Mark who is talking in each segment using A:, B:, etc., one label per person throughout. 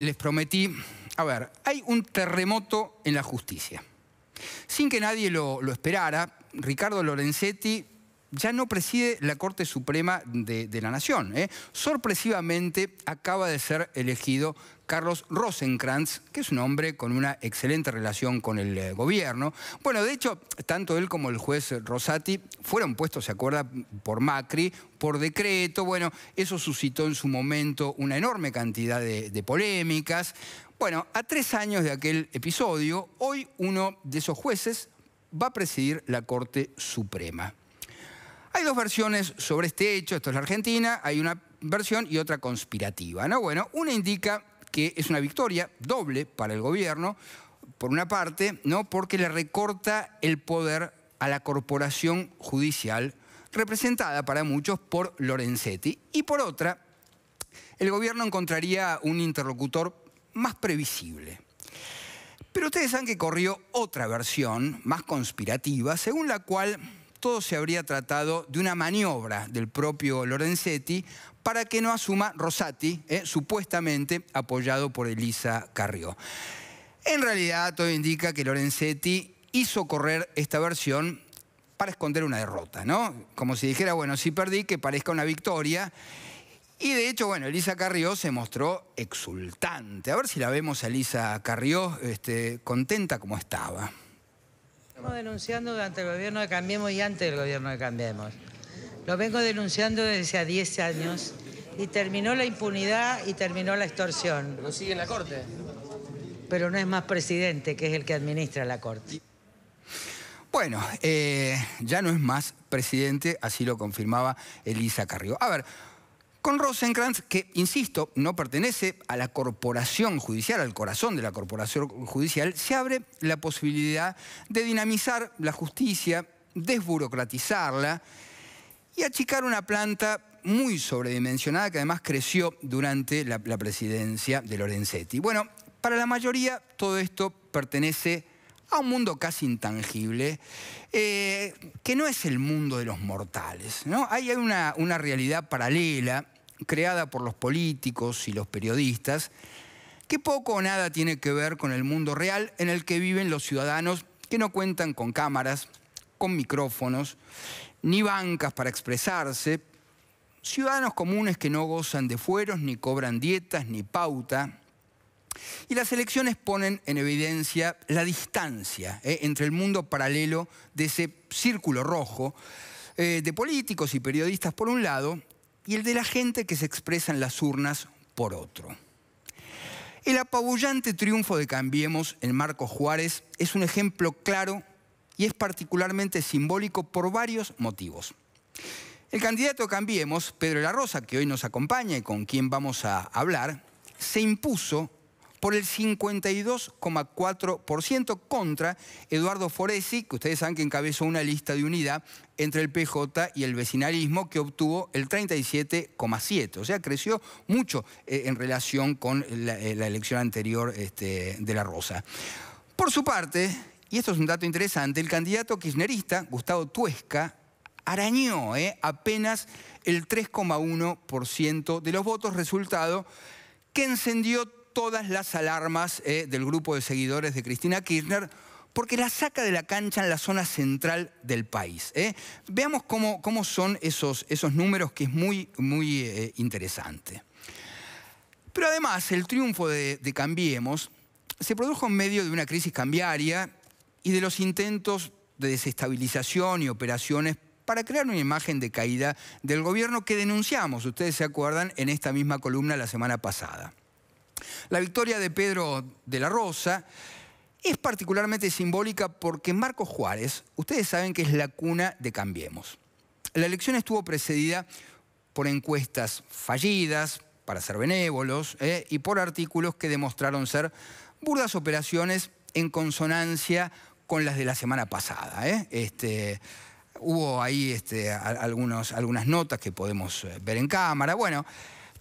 A: les prometí, a ver, hay un terremoto en la justicia. Sin que nadie lo, esperara, Ricardo Lorenzetti ya no preside la Corte Suprema de, la Nación. ¿eh? Sorpresivamente acaba de ser elegido Carlos Rosenkrantz, que es un hombre con una excelente relación con el eh, gobierno. Bueno, de hecho, tanto él como el juez Rosati fueron puestos, se acuerda, por Macri, por decreto. Bueno, eso suscitó en su momento una enorme cantidad de polémicas. Bueno, a tres años de aquel episodio, hoy uno de esos jueces va a presidir la Corte Suprema. Hay dos versiones sobre este hecho, esto es la Argentina, hay una versión y otra conspirativa. ¿no? Bueno, una indica que es una victoria doble para el gobierno, por una parte, ¿no? porque le recorta el poder a la corporación judicial, representada para muchos por Lorenzetti, y por otra, el gobierno encontraría un interlocutor más previsible. Pero ustedes saben que corrió otra versión, más conspirativa, según la cual todo se habría tratado de una maniobra del propio Lorenzetti para que no asuma Rosati, eh, supuestamente apoyado por Elisa Carrió. En realidad, todo indica que Lorenzetti hizo correr esta versión para esconder una derrota, ¿no? Como si dijera, bueno, si perdí, que parezca una victoria. Y de hecho, bueno, Elisa Carrió se mostró exultante. A ver si la vemos a Elisa Carrió este, contenta como estaba vengo denunciando durante el gobierno de Cambiemos y antes del gobierno de Cambiemos. Lo vengo denunciando desde hace 10 años y terminó la impunidad y terminó la extorsión. ¿Lo sigue en la Corte. Pero no es más presidente, que es el que administra la Corte. Bueno, eh, ya no es más presidente, así lo confirmaba Elisa Carrió. A ver, con Rosenkrantz, que, insisto, no pertenece a la corporación judicial, al corazón de la corporación judicial, se abre la posibilidad de dinamizar la justicia, desburocratizarla y achicar una planta muy sobredimensionada que además creció durante la, presidencia de Lorenzetti. Bueno, para la mayoría todo esto pertenece a un mundo casi intangible, eh, que no es el mundo de los mortales. ¿no? Ahí hay una realidad paralela creada por los políticos y los periodistas, que poco o nada tiene que ver con el mundo real en el que viven los ciudadanos que no cuentan con cámaras, con micrófonos, ni bancas para expresarse, ciudadanos comunes que no gozan de fueros, ni cobran dietas, ni pauta. Y las elecciones ponen en evidencia la distancia eh, entre el mundo paralelo de ese círculo rojo eh, de políticos y periodistas por un lado y el de la gente que se expresa en las urnas por otro. El apabullante triunfo de Cambiemos en Marco Juárez es un ejemplo claro y es particularmente simbólico por varios motivos. El candidato a Cambiemos, Pedro La Rosa, que hoy nos acompaña y con quien vamos a hablar, se impuso por el 52,4% contra Eduardo Foresi, que ustedes saben que encabezó una lista de unidad entre el PJ y el vecinalismo, que obtuvo el 37,7%. O sea, creció mucho eh, en relación con la, eh, elección anterior este, de La Rosa. Por su parte, y esto es un dato interesante, el candidato kirchnerista, Gustavo Tuesca, arañó eh, apenas el 3,1% de los votos, resultado que encendió todas las alarmas eh, del grupo de seguidores de Cristina Kirchner porque la saca de la cancha en la zona central del país. Eh. Veamos cómo, son esos, números que es muy, eh, interesante. Pero además el triunfo de Cambiemos se produjo en medio de una crisis cambiaria y de los intentos de desestabilización y operaciones para crear una imagen de caída del gobierno que denunciamos, ustedes se acuerdan, en esta misma columna la semana pasada. La victoria de Pedro de la Rosa es particularmente simbólica porque Marcos Juárez, ustedes saben que es la cuna de Cambiemos. La elección estuvo precedida por encuestas fallidas, para ser benévolos, eh, y por artículos que demostraron ser burdas operaciones en consonancia con las de la semana pasada. Eh. Este, hubo ahí este, algunas notas que podemos eh, ver en cámara. Bueno,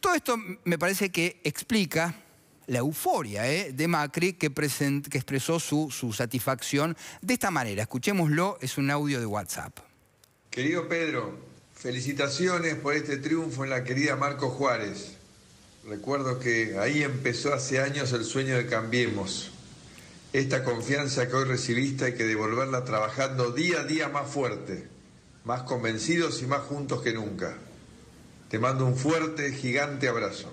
A: todo esto me parece que explica la euforia ¿eh? de Macri que, que expresó su, su satisfacción de esta manera. Escuchémoslo, es un audio de WhatsApp. Querido Pedro, felicitaciones por este triunfo en la querida Marco Juárez. Recuerdo que ahí empezó hace años el sueño de Cambiemos. Esta confianza que hoy recibiste hay que devolverla trabajando día a día más fuerte, más convencidos y más juntos que nunca. Te mando un fuerte, gigante abrazo.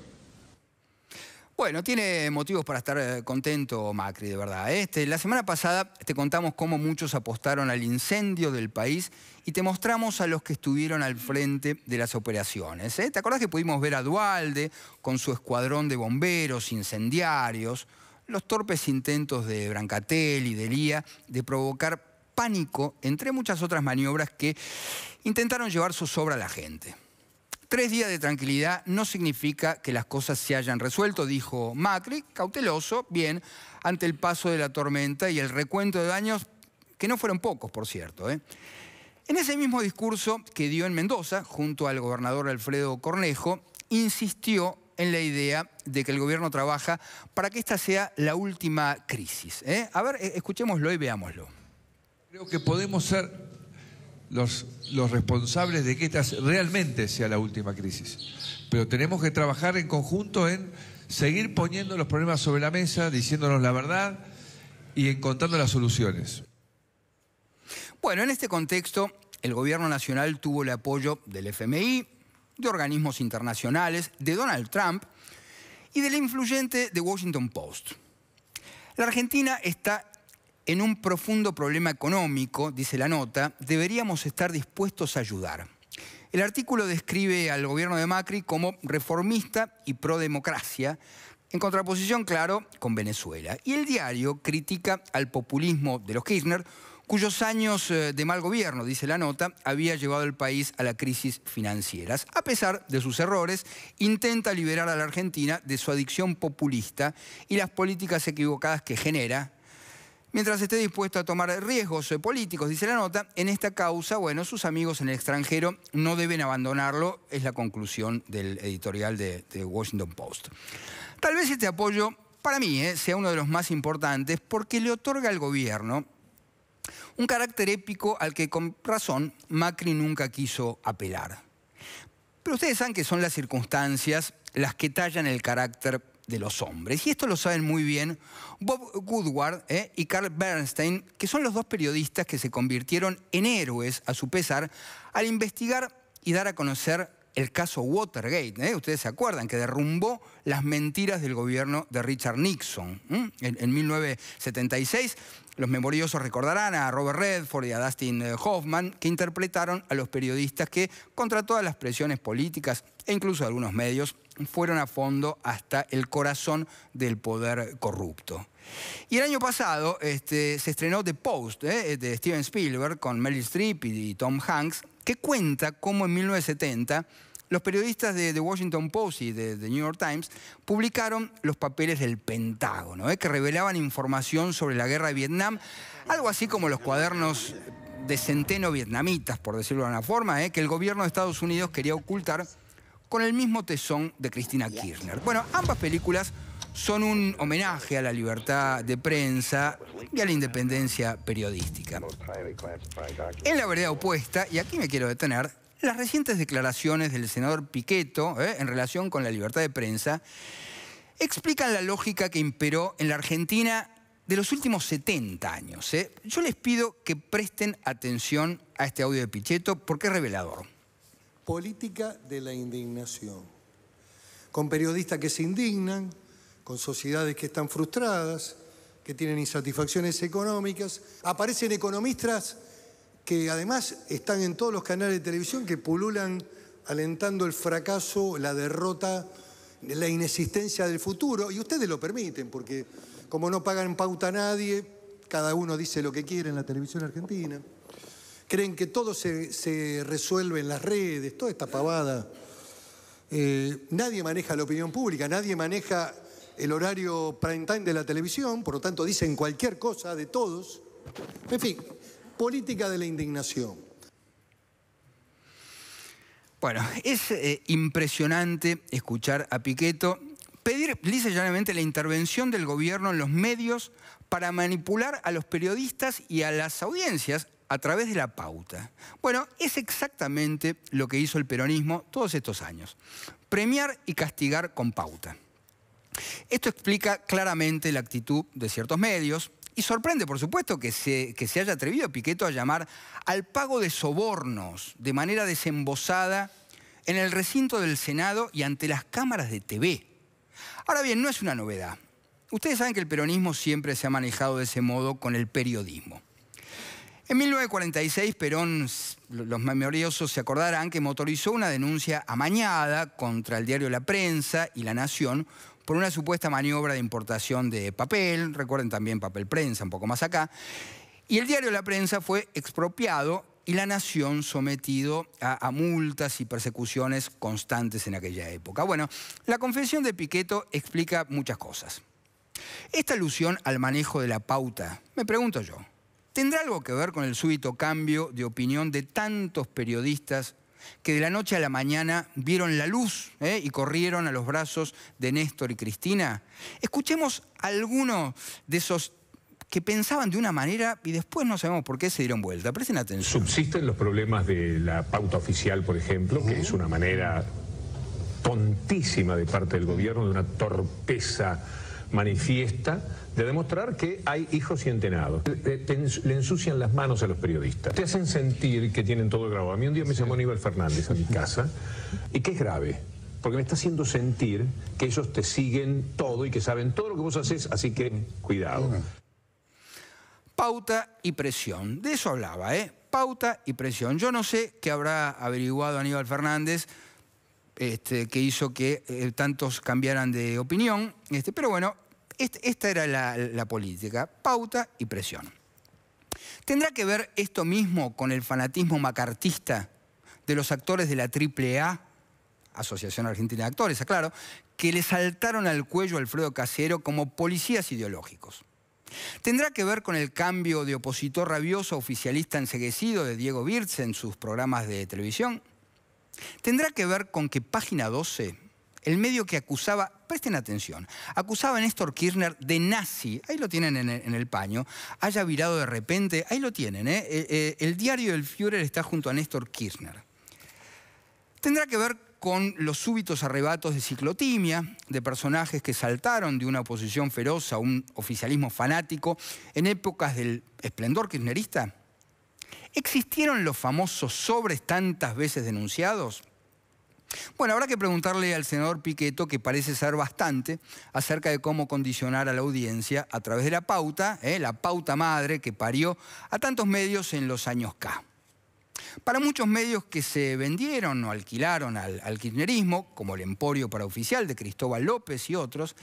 A: Bueno, tiene motivos para estar eh, contento Macri, de verdad. ¿eh? Este, la semana pasada te contamos cómo muchos apostaron al incendio del país y te mostramos a los que estuvieron al frente de las operaciones. ¿eh? ¿Te acordás que pudimos ver a Dualde con su escuadrón de bomberos, incendiarios, los torpes intentos de Brancatel y de Lía de provocar pánico, entre muchas otras maniobras que intentaron llevar su sobra a la gente? Tres días de tranquilidad no significa que las cosas se hayan resuelto, dijo Macri, cauteloso, bien, ante el paso de la tormenta y el recuento de daños, que no fueron pocos, por cierto. ¿eh? En ese mismo discurso que dio en Mendoza, junto al gobernador Alfredo Cornejo, insistió en la idea de que el gobierno trabaja para que esta sea la última crisis. ¿eh? A ver, e-, escuchémoslo y veámoslo. Creo que podemos ser los, responsables de que esta realmente sea la última crisis. Pero tenemos que trabajar en conjunto en seguir poniendo los problemas sobre la mesa, diciéndonos la verdad y encontrando las soluciones. Bueno, en este contexto, el gobierno nacional tuvo el apoyo del FMI, de organismos internacionales, de Donald Trump y del influyente The Washington Post. La Argentina está en un profundo problema económico, dice la nota, deberíamos estar dispuestos a ayudar. El artículo describe al gobierno de Macri como reformista y pro-democracia, en contraposición, claro, con Venezuela. Y el diario critica al populismo de los Kirchner, cuyos años eh, de mal gobierno, dice la nota, había llevado al país a la crisis financiera. A pesar de sus errores, intenta liberar a la Argentina de su adicción populista y las políticas equivocadas que genera, mientras esté dispuesto a tomar riesgos políticos, dice la nota. En esta causa, bueno, sus amigos en el extranjero no deben abandonarlo, es la conclusión del editorial de, Washington Post. Tal vez este apoyo, para mí, eh, sea uno de los más importantes porque le otorga al gobierno un carácter épico al que con razón Macri nunca quiso apelar. Pero ustedes saben que son las circunstancias las que tallan el carácter de los hombres. Y esto lo saben muy bien Bob Goodward ¿eh? y Carl Bernstein, que son los dos periodistas que se convirtieron en héroes a su pesar al investigar y dar a conocer el caso Watergate. ¿eh? Ustedes se acuerdan que derrumbó las mentiras del gobierno de Richard Nixon. en, 1976, los memoriosos recordarán a Robert Redford y a Dustin eh, Hoffman, que interpretaron a los periodistas que, contra todas las presiones políticas e incluso algunos medios, fueron a fondo hasta el corazón del poder corrupto. Y el año pasado este, se estrenó The Post eh, de Steven Spielberg con Meryl Streep y Tom Hanks, que cuenta cómo en 1970 los periodistas de The Washington Post y de The New York Times publicaron los papeles del Pentágono, eh, que revelaban información sobre la guerra de Vietnam, algo así como los cuadernos de centeno vietnamitas, por decirlo de una forma, eh, que el gobierno de Estados Unidos quería ocultar con el mismo tesón de Cristina Kirchner. Bueno, ambas películas son un homenaje a la libertad de prensa y a la independencia periodística. En la verdad opuesta, y aquí me quiero detener, las recientes declaraciones del senador Piqueto eh, en relación con la libertad de prensa explican la lógica que imperó en la Argentina de los últimos 70 años. Eh. Yo les pido que presten atención a este audio de Pichetto porque es revelador política de la indignación, con periodistas que se indignan, con sociedades que están frustradas, que tienen insatisfacciones económicas, aparecen economistas que además están en todos los canales de televisión que pululan alentando el fracaso, la derrota, la inexistencia del futuro, y ustedes lo permiten, porque como no pagan pauta a nadie, cada uno dice lo que quiere en la televisión argentina creen que todo se, resuelve en las redes, toda esta pavada. Eh, nadie maneja la opinión pública, nadie maneja el horario prime time de la televisión, por lo tanto dicen cualquier cosa de todos. En fin, política de la indignación. Bueno, es eh, impresionante escuchar a Piqueto pedir dice llanamente la intervención del gobierno en los medios para manipular a los periodistas y a las audiencias a través de la pauta. Bueno, es exactamente lo que hizo el peronismo todos estos años. Premiar y castigar con pauta. Esto explica claramente la actitud de ciertos medios y sorprende, por supuesto, que se, haya atrevido Piqueto a llamar al pago de sobornos de manera desembosada en el recinto del Senado y ante las cámaras de TV. Ahora bien, no es una novedad. Ustedes saben que el peronismo siempre se ha manejado de ese modo con el periodismo. En 1946, Perón, los memoriosos se acordarán que motorizó una denuncia amañada contra el diario La Prensa y La Nación por una supuesta maniobra de importación de papel, recuerden también papel prensa, un poco más acá, y el diario La Prensa fue expropiado y La Nación sometido a, a multas y persecuciones constantes en aquella época. Bueno, la confesión de Piqueto explica muchas cosas. Esta alusión al manejo de la pauta, me pregunto yo, ¿Tendrá algo que ver con el súbito cambio de opinión de tantos periodistas que de la noche a la mañana vieron la luz eh, y corrieron a los brazos de Néstor y Cristina? Escuchemos alguno de esos que pensaban de una manera y después no sabemos por qué se dieron vuelta. Presten atención. Subsisten los problemas de la pauta oficial, por ejemplo, que es una manera tontísima de parte del gobierno, de una torpeza manifiesta de demostrar que hay hijos y entenados. Le, ensucian las manos a los periodistas. Te hacen sentir que tienen todo grabado. A mí un día me llamó Aníbal Fernández a mi casa y qué es grave. Porque me está haciendo sentir que ellos te siguen todo y que saben todo lo que vos haces, así que cuidado. Pauta y presión. De eso hablaba, ¿eh? Pauta y presión. Yo no sé qué habrá averiguado Aníbal Fernández. Este, que hizo que eh, tantos cambiaran de opinión. Este, pero bueno, esta era la, política, pauta y presión. ¿Tendrá que ver esto mismo con el fanatismo macartista de los actores de la AAA, Asociación Argentina de Actores, aclaro, que le saltaron al cuello a Alfredo Casero como policías ideológicos? ¿Tendrá que ver con el cambio de opositor rabioso oficialista enseguecido de Diego Birtz en sus programas de televisión? ¿Tendrá que ver con que Página 12 el medio que acusaba, presten atención, acusaba a Néstor Kirchner de nazi, ahí lo tienen en el, paño, haya virado de repente, ahí lo tienen, el, ¿eh? eh, eh, el diario del Führer está junto a Néstor Kirchner. Tendrá que ver con los súbitos arrebatos de ciclotimia, de personajes que saltaron de una oposición feroz a un oficialismo fanático en épocas del esplendor kirchnerista? ¿Existieron los famosos sobres tantas veces denunciados? Bueno, habrá que preguntarle al senador Piqueto, que parece ser bastante, acerca de cómo condicionar a la audiencia a través de la pauta, ¿eh? la pauta madre que parió a tantos medios en los años K. Para muchos medios que se vendieron o alquilaron al, al kirchnerismo, como el Emporio para Oficial de Cristóbal López y otros,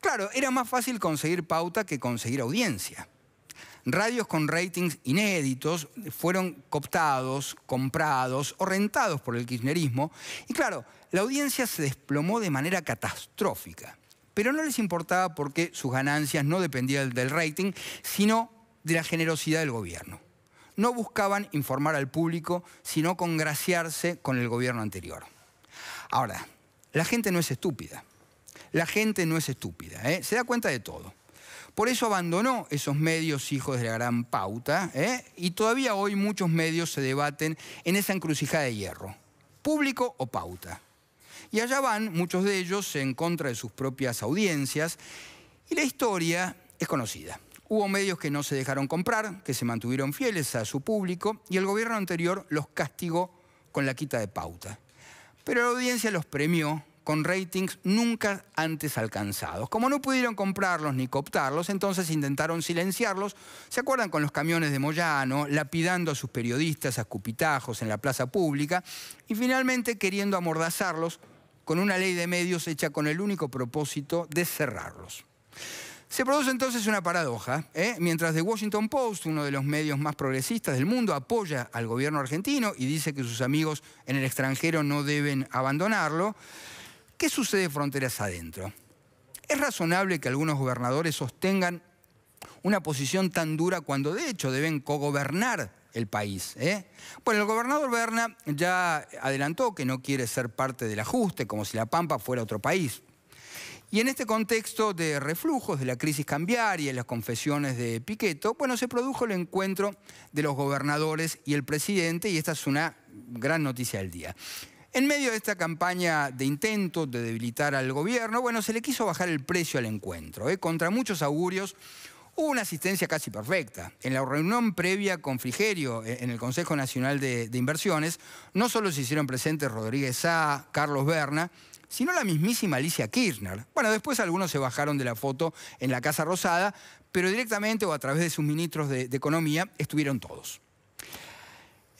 A: claro, era más fácil conseguir pauta que conseguir audiencia. Radios con ratings inéditos fueron cooptados, comprados o rentados por el kirchnerismo. Y claro, la audiencia se desplomó de manera catastrófica. Pero no les importaba porque sus ganancias no dependían del rating, sino de la generosidad del gobierno. No buscaban informar al público, sino congraciarse con el gobierno anterior. Ahora, la gente no es estúpida. La gente no es estúpida, ¿eh? se da cuenta de todo. Por eso abandonó esos medios hijos de la gran pauta ¿eh? y todavía hoy muchos medios se debaten en esa encrucijada de hierro, público o pauta. Y allá van muchos de ellos en contra de sus propias audiencias y la historia es conocida. Hubo medios que no se dejaron comprar, que se mantuvieron fieles a su público y el gobierno anterior los castigó con la quita de pauta. Pero la audiencia los premió con ratings nunca antes alcanzados. Como no pudieron comprarlos ni cooptarlos, entonces intentaron silenciarlos. ¿Se acuerdan con los camiones de Moyano, lapidando a sus periodistas a cupitajos en la plaza pública y finalmente queriendo amordazarlos con una ley de medios hecha con el único propósito de cerrarlos? Se produce entonces una paradoja. ¿eh? Mientras The Washington Post, uno de los medios más progresistas del mundo, apoya al gobierno argentino y dice que sus amigos en el extranjero no deben abandonarlo, ¿Qué sucede fronteras adentro? Es razonable que algunos gobernadores sostengan una posición tan dura cuando de hecho deben cogobernar el país. Eh? Bueno, el gobernador Berna ya adelantó que no quiere ser parte del ajuste, como si La Pampa fuera otro país. Y en este contexto de reflujos de la crisis cambiaria y las confesiones de Piqueto, bueno, se produjo el encuentro de los gobernadores y el presidente, y esta es una gran noticia del día. En medio de esta campaña de intento de debilitar al gobierno, bueno, se le quiso bajar el precio al encuentro. ¿eh? Contra muchos augurios, hubo una asistencia casi perfecta. En la reunión previa con Frigerio e, en el Consejo Nacional de, Inversiones, no solo se hicieron presentes Rodríguez Sá, Carlos Berna, sino la mismísima Alicia Kirchner. Bueno, después algunos se bajaron de la foto en la Casa Rosada, pero directamente o a través de sus ministros de Economía estuvieron todos.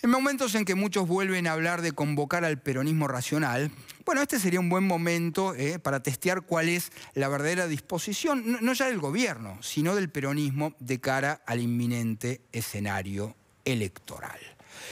A: En momentos en que muchos vuelven a hablar de convocar al peronismo racional, bueno, este sería un buen momento eh, para testear cuál es la verdadera disposición, no ya del gobierno, sino del peronismo de cara al inminente escenario electoral.